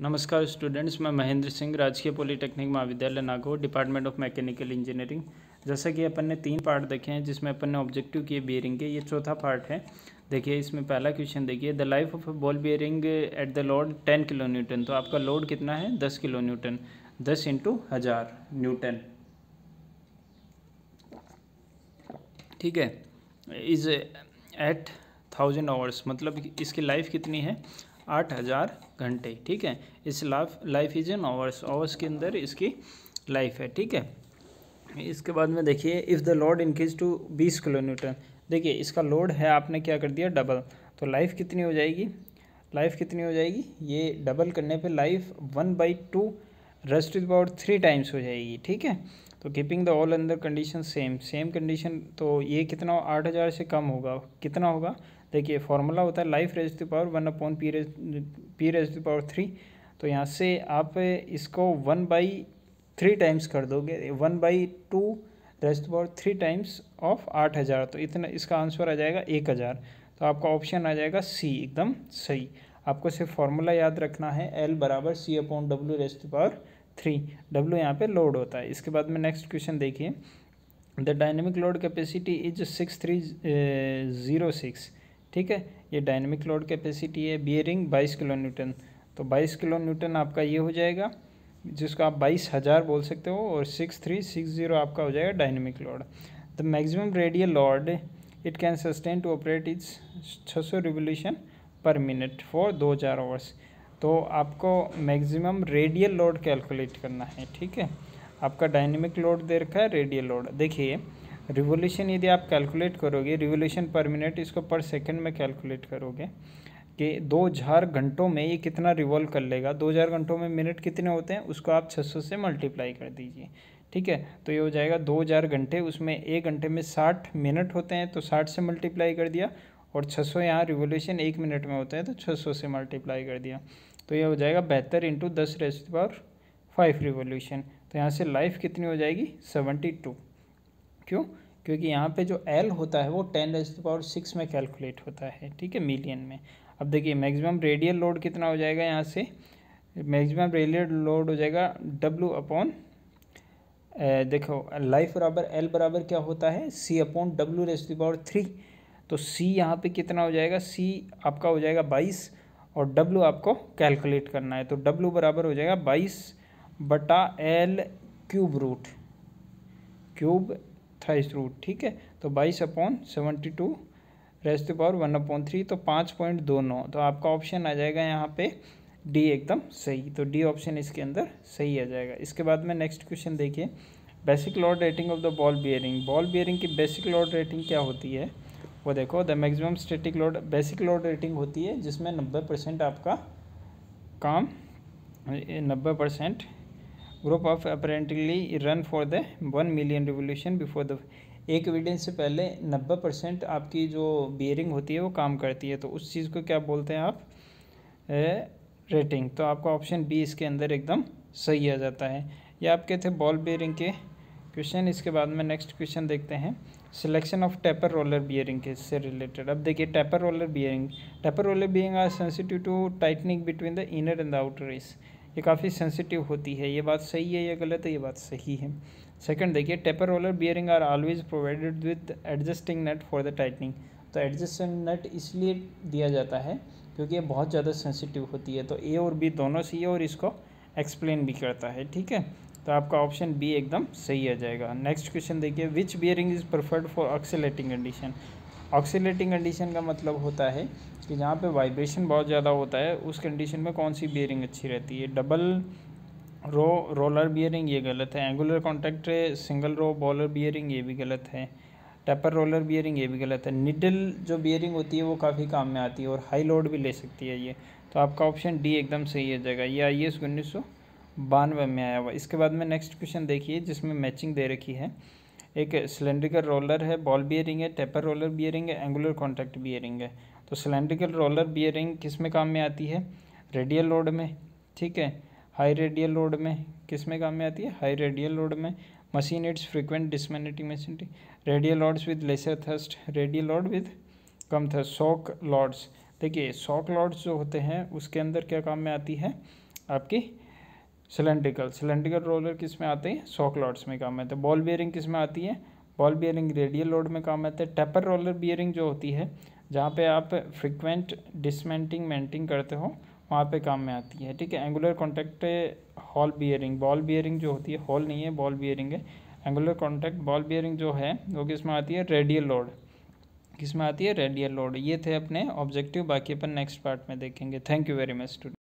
नमस्कार स्टूडेंट्स मैं महेंद्र सिंह राजकीय पॉलिटेक्निक महाविद्यालय Nagaur department of mechanical engineering जैसा कि अपन ने तीन पार्ट देखे हैं जिसमें अपन ने ऑब्जेक्टिव किए बियरिंग के ये चौथा पार्ट है देखिए इसमें पहला क्वेश्चन देखिए the life of ball bearing at the load ten kilo newton तो आपका लोड कितना है दस किलो न्यूटन दस इंटू हज़ार न्यूटन ठीक है इज़ एट थाउजेंड आवर्स मतलब इसकी लाइफ कितनी है आठ हज़ार घंटे ठीक है इस life life is in hours hours के अंदर इसकी लाइफ है ठीक है इसके बाद में देखिए if the load increase to बीस किलोमीटर देखिए इसका लोड है आपने क्या कर दिया डबल तो लाइफ कितनी हो जाएगी लाइफ कितनी हो जाएगी ये डबल करने पे life one by two rust is about three times हो जाएगी ठीक है तो कीपिंग द ऑल अंदर कंडीशन सेम सेम कंडीशन तो ये कितना आठ हज़ार से कम होगा कितना होगा देखिए फार्मूला होता है life raise to power one upon P raise P raise to power three तो यहाँ से आप इसको वन बाई थ्री टाइम्स कर दोगे one by two raise to power three times of आठ हज़ार तो इतना इसका आंसर आ जाएगा एक हज़ार तो आपका ऑप्शन आ जाएगा सी एकदम सही आपको सिर्फ फार्मूला याद रखना है एल बराबर C upon W raise to power three W यहाँ पे लोड होता है इसके बाद में नेक्स्ट क्वेश्चन देखिए the dynamic load capacity is six three zero six ठीक है ये डायनेमिक लोड कैपेसिटी है बियरिंग बाईस किलो न्यूटन तो बाईस किलो न्यूटन आपका ये हो जाएगा जिसको आप बाईस हज़ार बोल सकते हो और सिक्स थ्री सिक्स ज़ीरो आपका हो जाएगा dynamic load the maximum radial load it can sustain to operate is छः सौ रिवोल्यूशन पर मिनट फॉर दो हज़ार आवर्स तो आपको मैक्सिमम रेडियल लोड कैलकुलेट करना है ठीक है आपका डायनेमिक लोड दे रखा है रेडियल लोड देखिए रिवोल्यूशन यदि आप कैलकुलेट करोगे रिवोल्यूशन पर मिनट इसको पर सेकंड में कैलकुलेट करोगे कि दो हजार घंटों में ये कितना रिवॉल्व कर लेगा दो हज़ार घंटों में मिनट कितने होते हैं उसको आप 600 से मल्टीप्लाई कर दीजिए ठीक है तो ये हो जाएगा दो हजार घंटे उसमें एक घंटे में 60 मिनट होते हैं तो 60 से मल्टीप्लाई कर दिया और 600 सौ यहाँ रिवोल्यूशन एक मिनट में होते हैं तो 600 से मल्टीप्लाई कर दिया तो ये हो जाएगा बेहतर इंटू दस रेस पावर फाइव रिवोल्यूशन तो यहाँ से लाइफ कितनी हो जाएगी सेवेंटी टू क्यों क्योंकि यहाँ पे जो एल होता है वो ten raise to power six में कैलकुलेट होता है ठीक है मिलियन में अब देखिए मैक्सिमम रेडियल लोड कितना हो जाएगा यहाँ से मैक्सिमम रेडियल लोड हो जाएगा डब्लू अपॉन देखो लाइफ बराबर एल बराबर क्या होता है C upon W raise to power three तो सी यहाँ पे कितना हो जाएगा सी आपका हो जाएगा बाईस और डब्लू आपको कैलकुलेट करना है तो डब्लू बराबर हो जाएगा बाईस बटा L cube root cube thrice root ठीक है तो बाईस upon seventy two rest power one upon three तो पाँच पॉइंट दो नौ तो आपका ऑप्शन आ जाएगा यहाँ पे डी एकदम सही तो डी ऑप्शन इसके अंदर सही आ जाएगा इसके बाद में नेक्स्ट क्वेश्चन देखिए basic load rating of the ball bearing ball bearing की बेसिक लॉड रेटिंग क्या होती है वो देखो the maximum static load basic load rating होती है जिसमें नब्बे परसेंट आपका काम नब्बे percent group of apparently run for the one million revolution before the एक विलियन से पहले नब्बे परसेंट आपकी जो बियरिंग होती है वो काम करती है तो उस चीज़ को क्या बोलते हैं आप रेटिंग तो आपका ऑप्शन बी इसके अंदर एकदम सही आ जाता है ये आपके थे बॉल बियरिंग के क्वेश्चन इसके बाद में नेक्स्ट क्वेश्चन देखते हैं selection of taper roller bearing के से रिलेटेड अब देखिए taper roller bearing taper roller bearing are sensitive to tightening between the inner and the outer इस ये काफ़ी सेंसिटिव होती है ये बात सही है या गलत है ये बात सही है सेकंड देखिए taper roller bearing are always provided with adjusting nut for the tightening तो एडजस्टिंग नेट इसलिए दिया जाता है क्योंकि ये बहुत ज़्यादा सेंसिटिव होती है तो ए और बी दोनों सही है और इसको एक्सप्लेन भी करता है ठीक है तो आपका ऑप्शन बी एकदम सही आ जाएगा नेक्स्ट क्वेश्चन देखिए which bearing is preferred for accelerating condition oscillating condition का मतलब होता है कि जहाँ पे वाइब्रेशन बहुत ज़्यादा होता है उस कंडीशन में कौन सी बियरिंग अच्छी रहती है डबल रो रोलर बियरिंग ये गलत है angular contact single row ball bearing ये भी गलत है टेपर रोलर बियरिंग ये भी गलत है निडल जो बियरिंग होती है वो काफ़ी काम में आती है और हाई लोड भी ले सकती है ये तो आपका ऑप्शन डी एकदम सही है जगह ये आई एस उन्नीस सौ बानवे में आया हुआ इसके बाद में नेक्स्ट क्वेश्चन देखिए जिसमें मैचिंग दे रखी है एक सिलेंड्रिकल रोलर है बॉल बियरिंग है टेपर रोलर बियरिंग है एंगुलर कॉन्टैक्ट बियरिंग है तो सिलेंड्रिकल रोलर बियरिंग किस में काम में आती है रेडियल लोड में ठीक है हाई रेडियल लोड में किस में काम में आती है हाई रेडियल लोड में machine its frequent dismantling machine radial loads with lesser thrust radial load with कम थर्स्ट सॉक लॉड्स देखिए सॉक लॉड्स जो होते हैं उसके अंदर क्या काम में आती है आपकी सिलेंड्रिकल सिलेंड्रिकल रोलर किस में आते हैं सॉक लॉट्स में काम आते हैं बॉल बियरिंग किस में आती है बॉल बियरिंग रेडियल लोड में काम आते हैं टेपर रोलर बियरिंग जो होती है जहाँ पे आप फ्रिक्वेंट डिसमेंटिंग मेंटिंग करते हो वहाँ पे काम में आती है ठीक है angular contact hall bearing ball bearing जो होती है हॉल नहीं है बॉल बियरिंग है एंगुलर कॉन्टैक्ट बॉल बियरिंग जो है वो किस में आती है रेडियल लोड किस में आती है रेडियल लोड ये थे अपने ऑब्जेक्टिव बाकी अपन नेक्स्ट पार्ट में देखेंगे thank you very much student